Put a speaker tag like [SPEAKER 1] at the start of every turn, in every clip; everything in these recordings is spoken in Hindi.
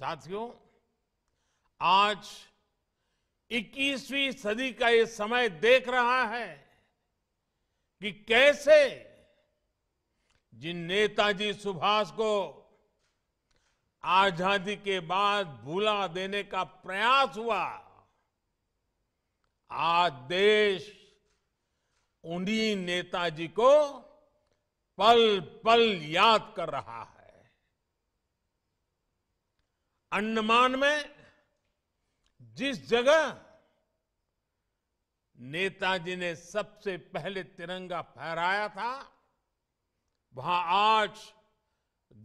[SPEAKER 1] साथियों आज 21वीं सदी का ये समय देख रहा है कि कैसे जिन नेताजी सुभाष को आजादी के बाद भूला देने का प्रयास हुआ आज देश उन्हीं नेताजी को पल पल याद कर रहा है अंडमान में जिस जगह नेताजी ने सबसे पहले तिरंगा फहराया था वहां आज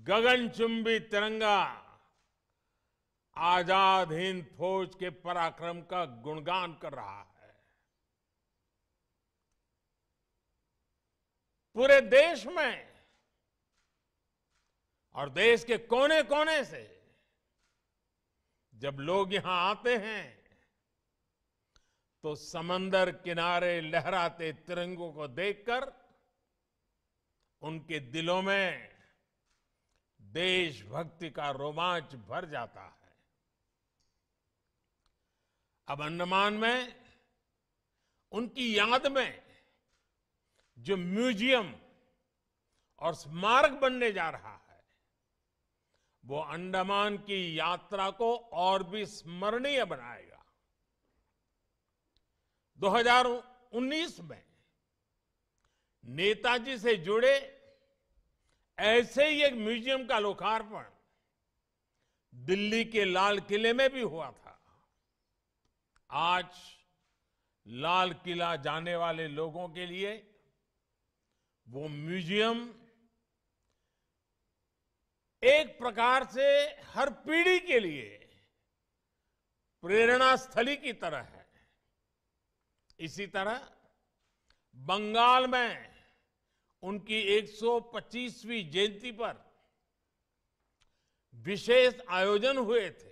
[SPEAKER 1] गगनचुंबी तिरंगा आजाद हिंद फौज के पराक्रम का गुणगान कर रहा है पूरे देश में और देश के कोने कोने से जब लोग यहां आते हैं तो समंदर किनारे लहराते तिरंगों को देखकर उनके दिलों में देशभक्ति का रोमांच भर जाता है अब अंडमान में उनकी याद में जो म्यूजियम और स्मारक बनने जा रहा है वो अंडमान की यात्रा को और भी स्मरणीय बनाएगा 2019 में नेताजी से जुड़े ऐसे ही एक म्यूजियम का लोकार्पण दिल्ली के लाल किले में भी हुआ था आज लाल किला जाने वाले लोगों के लिए वो म्यूजियम एक प्रकार से हर पीढ़ी के लिए प्रेरणा स्थली की तरह है इसी तरह बंगाल में उनकी 125वीं जयंती पर विशेष आयोजन हुए थे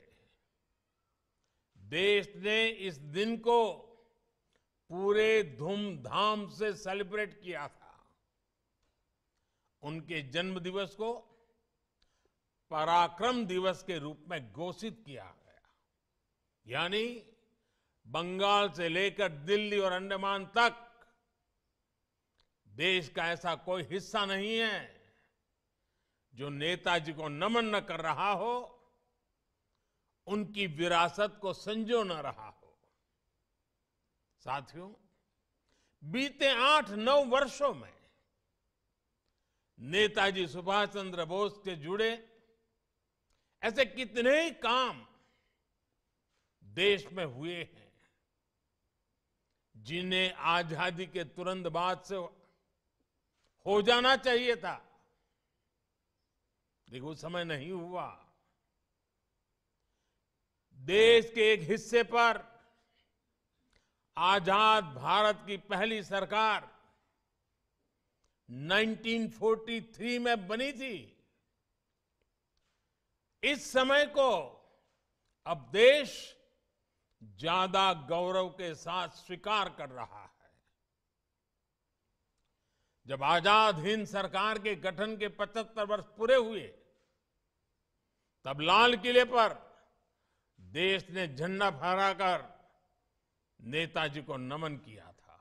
[SPEAKER 1] देश ने इस दिन को पूरे धूमधाम से सेलिब्रेट किया था उनके जन्म दिवस को पराक्रम दिवस के रूप में घोषित किया गया यानी बंगाल से लेकर दिल्ली और अंडमान तक देश का ऐसा कोई हिस्सा नहीं है जो नेताजी को नमन न कर रहा हो उनकी विरासत को संजो न रहा हो साथियों बीते आठ नौ वर्षों में नेताजी सुभाष चंद्र बोस से जुड़े ऐसे कितने काम देश में हुए हैं जिन्हें आजादी के तुरंत बाद से हो जाना चाहिए था लेकिन उस समय नहीं हुआ देश के एक हिस्से पर आजाद भारत की पहली सरकार 1943 में बनी थी इस समय को अब देश ज्यादा गौरव के साथ स्वीकार कर रहा है जब आजाद हिंद सरकार के गठन के 75 वर्ष पूरे हुए तब लाल किले पर देश ने झंडा फहराकर नेताजी को नमन किया था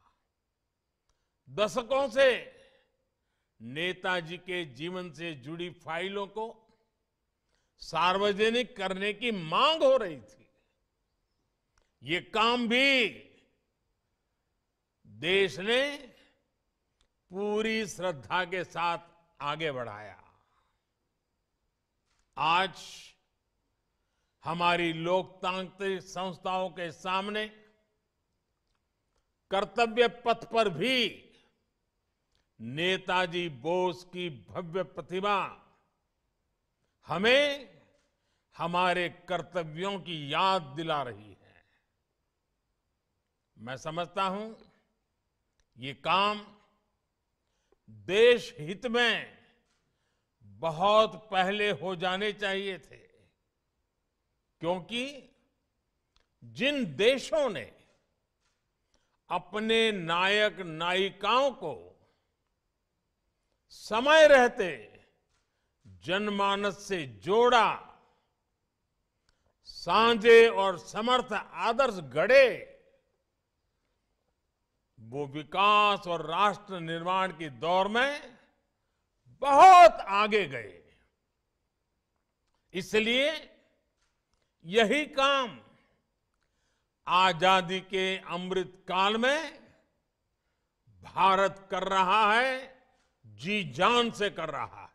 [SPEAKER 1] दशकों से नेताजी के जीवन से जुड़ी फाइलों को सार्वजनिक करने की मांग हो रही थी ये काम भी देश ने पूरी श्रद्धा के साथ आगे बढ़ाया आज हमारी लोकतांत्रिक संस्थाओं के सामने कर्तव्य पथ पर भी नेताजी बोस की भव्य प्रतिमा हमें हमारे कर्तव्यों की याद दिला रही है मैं समझता हूं ये काम देश हित में बहुत पहले हो जाने चाहिए थे क्योंकि जिन देशों ने अपने नायक नायिकाओं को समय रहते जनमानस से जोड़ा सांझे और समर्थ आदर्श गढ़े वो विकास और राष्ट्र निर्माण की दौर में बहुत आगे गए इसलिए यही काम आजादी के अमृत काल में भारत कर रहा है जी जान से कर रहा है